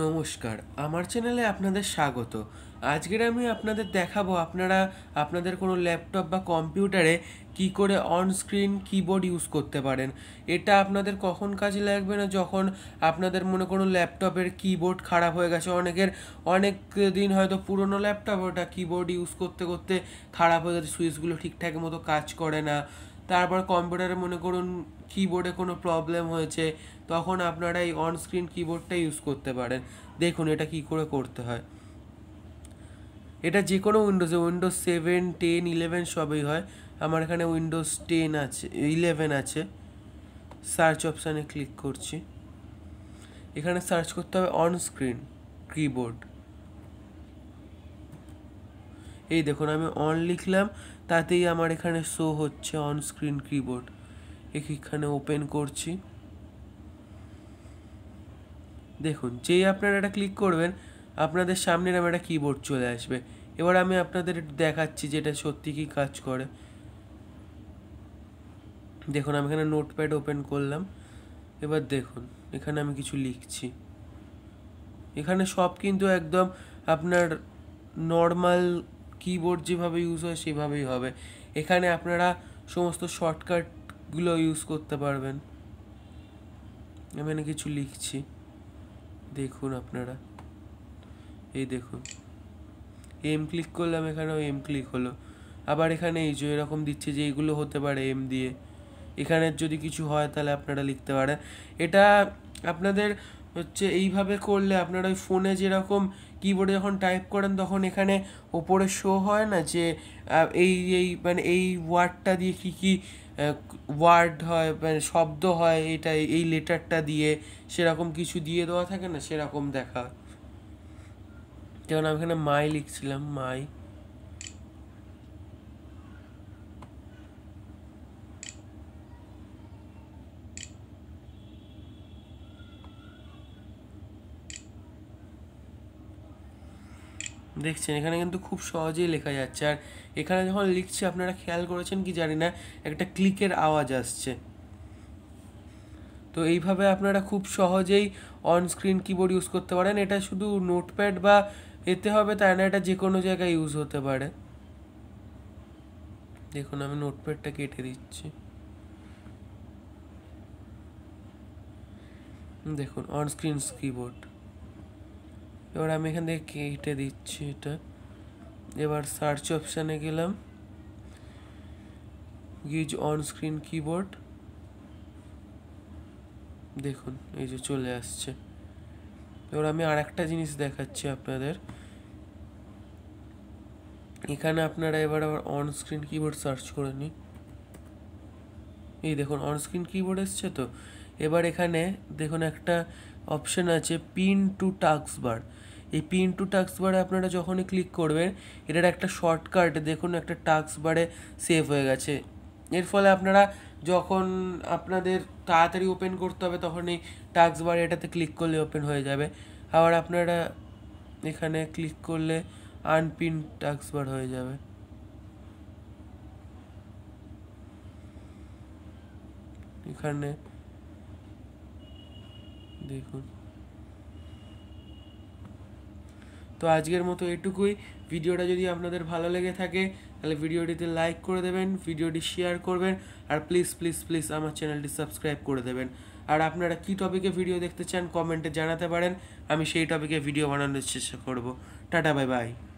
নমস্কার আমার চ্যানেলে আপনাদের স্বাগত আজকের আমি আপনাদের দেখাবো আপনারা আপনাদের কোনো ল্যাপটপ বা কম্পিউটারে কি করে অন স্ক্রিন কিবোর্ড ইউজ করতে পারেন এটা আপনাদের কখন কাজে লাগবে না যখন আপনাদের মনে কোনো ল্যাপটপের কিবোর্ড খারাপ হয়ে গেছে অনেকের অনেক দিন হয়তো পুরনো ল্যাপটপ ওটা কিবোর্ড ইউজ করতে করতে খারাপ হয়ে যাচ্ছে সুইচগুলো ঠিকঠাক মতো কাজ করে না তারপর কম্পিউটারে মনে করুন কিবোর্ডে কোনো প্রবলেম হয়েছে তখন আপনারা এই অনস্ক্রিন কিবোর্ডটা ইউজ করতে পারেন দেখুন এটা কি করে করতে হয় এটা যে কোনো উইন্ডোজে উইন্ডোজ সেভেন টেন ইলেভেন সবই হয় আমার এখানে উইন্ডোজ টেন আছে ইলেভেন আছে সার্চ অপশানে ক্লিক করছি এখানে সার্চ করতে হবে অনস্ক্রিন কিবোর্ড এই দেখুন আমি অন লিখলাম তাতেই আমার এখানে শো হচ্ছে অনস্ক্রিন কিবোর্ড এখানে ওপেন করছি দেখুন যেই আপনারা এটা ক্লিক করবেন আপনাদের সামনে নামে একটা কিবোর্ড চলে আসবে এবার আমি আপনাদের দেখাচ্ছি যে এটা সত্যি কি কাজ করে দেখুন আমি এখানে নোটপ্যাড ওপেন করলাম এবার দেখুন এখানে আমি কিছু লিখছি এখানে সব কিন্তু একদম আপনার নর্মাল কিবোর্ড যেভাবে ইউজ হয় সেভাবেই হবে এখানে আপনারা সমস্ত শর্টকাট গুলো ইউজ করতে পারবেন আমি কিছু লিখছি দেখুন আপনারা এই দেখুন এম ক্লিক করলাম এখানেও এম ক্লিক হলো আবার এখানে এই যে এরকম দিচ্ছে যে এইগুলো হতে পারে এম দিয়ে এখানের যদি কিছু হয় তাহলে আপনারা লিখতে পারেন এটা আপনাদের হচ্ছে এইভাবে করলে আপনার ওই ফোনে যেরকম কিবোর্ডে যখন টাইপ করেন তখন এখানে ওপরে শো হয় না যে এই এই মানে এই ওয়ার্ডটা দিয়ে কী কী ওয়ার্ড হয় মানে শব্দ হয় এটা এই লেটারটা দিয়ে সেরকম কিছু দিয়ে দেওয়া থাকে না সেরকম দেখা যেমন আমি এখানে মাই লিখছিলাম মাই দেখছেন এখানে কিন্তু খুব সহজেই লেখা যাচ্ছে আর এখানে যখন লিখছি আপনারা খেয়াল করেছেন কি জানি না একটা ক্লিকের আওয়াজ আসছে তো এইভাবে আপনারা খুব সহজেই অনস্ক্রিন কিবোর্ড ইউজ করতে পারেন এটা শুধু নোটপ্যাড বা এতে হবে তাই না এটা যে কোনো জায়গায় ইউজ হতে পারে দেখুন আমি নোটপ্যাডটা কেটে দিচ্ছি দেখুন অনস্ক্রিন কিবোর্ড এবার আমি এখান থেকে কেটে দিচ্ছি এটা এবার সার্চ অপশানে গেলাম গিজ অন স্ক্রিন কিবোর্ড দেখুন এই যে চলে আসছে এবার আমি আর একটা জিনিস দেখাচ্ছি আপনাদের এখানে আপনারা এবার আবার অন স্ক্রিন কিবোর্ড সার্চ করে নিন এই দেখুন অন স্ক্রিন কিবোর্ড এসছে তো এবার এখানে দেখুন একটা অপশান আছে পিন টু টাক্স বার এই পিন টু টাক্স বারে আপনারা যখনই ক্লিক করবেন এটার একটা শর্টকাট দেখুন একটা টাক্স বারে সেভ হয়ে গেছে এর ফলে আপনারা যখন আপনাদের তাড়াতাড়ি ওপেন করতে হবে তখন এই টাক্স বারে এটাতে ক্লিক করলে ওপেন হয়ে যাবে আবার আপনারা এখানে ক্লিক করলে আনপিন টাক্স বার হয়ে যাবে এখানে দেখুন তো আজকের মতো এটুকুই ভিডিওটা যদি আপনাদের ভালো লেগে থাকে তাহলে ভিডিওটিতে লাইক করে দেবেন ভিডিওটি শেয়ার করবেন আর প্লিজ প্লিজ প্লিজ আমার চ্যানেলটি সাবস্ক্রাইব করে দেবেন আর আপনারা কি টপিকে ভিডিও দেখতে চান কমেন্টে জানাতে পারেন আমি সেই টপিকে ভিডিও বানানোর চেষ্টা করব টাটা বাই বাই